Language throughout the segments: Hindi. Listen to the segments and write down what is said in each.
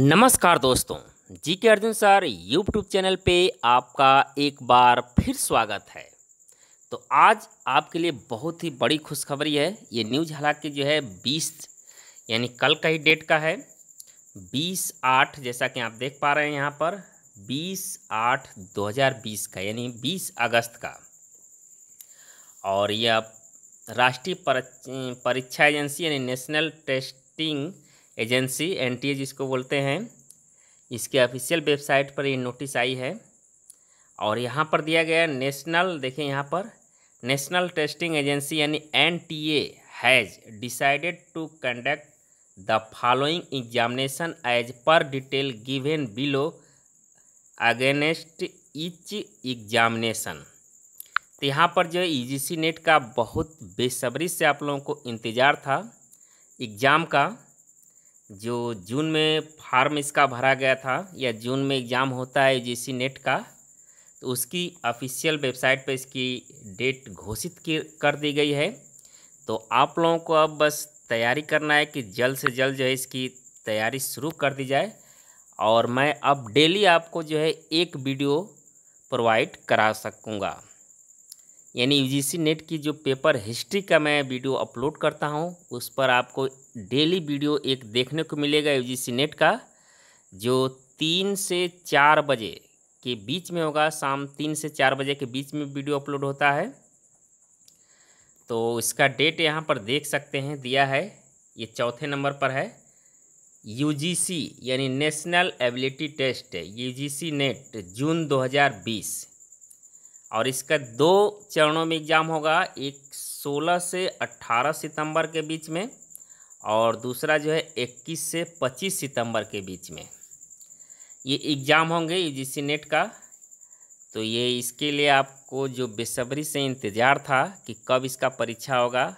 नमस्कार दोस्तों जी के अर्जुन सर यूट्यूब चैनल पे आपका एक बार फिर स्वागत है तो आज आपके लिए बहुत ही बड़ी खुशखबरी है ये न्यूज हालांकि जो है 20 यानी कल का ही डेट का है 20 आठ जैसा कि आप देख पा रहे हैं यहाँ पर 20 आठ 2020 का यानी 20 अगस्त का और यह राष्ट्रीय परीक्षा एजेंसी यानी नेशनल टेस्टिंग एजेंसी एन जिसको बोलते हैं इसके ऑफिशियल वेबसाइट पर ये नोटिस आई है और यहाँ पर दिया गया नेशनल देखें यहाँ पर नेशनल टेस्टिंग एजेंसी यानी N T A has decided to conduct the following examination as per detail given below against each examination तो यहाँ पर जो ई नेट e का बहुत बेसब्री से आप लोगों को इंतज़ार था एग्ज़ाम का जो जून में फार्म इसका भरा गया था या जून में एग्ज़ाम होता है यूजीसी नेट का तो उसकी ऑफिशियल वेबसाइट पर इसकी डेट घोषित कर दी गई है तो आप लोगों को अब बस तैयारी करना है कि जल्द से जल्द जो है इसकी तैयारी शुरू कर दी जाए और मैं अब डेली आपको जो है एक वीडियो प्रोवाइड करा सकूँगा यानी यूजीसी नेट की जो पेपर हिस्ट्री का मैं वीडियो अपलोड करता हूँ उस पर आपको डेली वीडियो एक देखने को मिलेगा यूजीसी नेट का जो तीन से चार बजे के बीच में होगा शाम तीन से चार बजे के बीच में वीडियो अपलोड होता है तो इसका डेट यहाँ पर देख सकते हैं दिया है ये चौथे नंबर पर है यू यानी national ability test UGC NET June दो और इसका दो चरणों में एग्ज़ाम होगा एक 16 से 18 सितंबर के बीच में और दूसरा जो है 21 से 25 सितंबर के बीच में ये एग्ज़ाम होंगे यूजीसी नेट का तो ये इसके लिए आपको जो बेसब्री से इंतज़ार था कि कब इसका परीक्षा होगा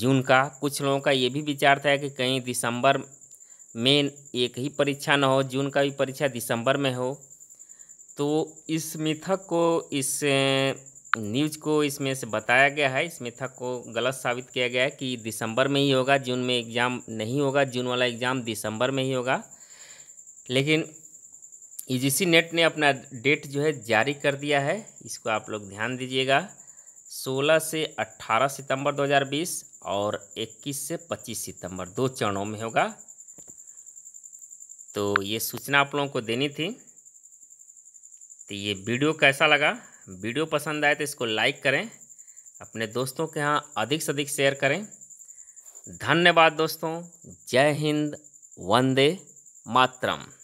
जून का कुछ लोगों का ये भी विचार था कि कहीं दिसंबर में एक ही परीक्षा ना हो जून का भी परीक्षा दिसंबर में हो तो इस मिथक को इस न्यूज़ को इसमें से बताया गया है इस मिथक को गलत साबित किया गया है कि दिसंबर में ही होगा जून में एग्ज़ाम नहीं होगा जून वाला एग्ज़ाम दिसंबर में ही होगा लेकिन यूजीसी e नेट ने अपना डेट जो है जारी कर दिया है इसको आप लोग ध्यान दीजिएगा 16 से 18 सितंबर 2020 और 21 से 25 सितंबर दो चरणों में होगा तो ये सूचना आप लोगों को देनी थी तो ये वीडियो कैसा लगा वीडियो पसंद आए तो इसको लाइक करें अपने दोस्तों के यहाँ अधिक से अधिक शेयर करें धन्यवाद दोस्तों जय हिंद वंदे मातरम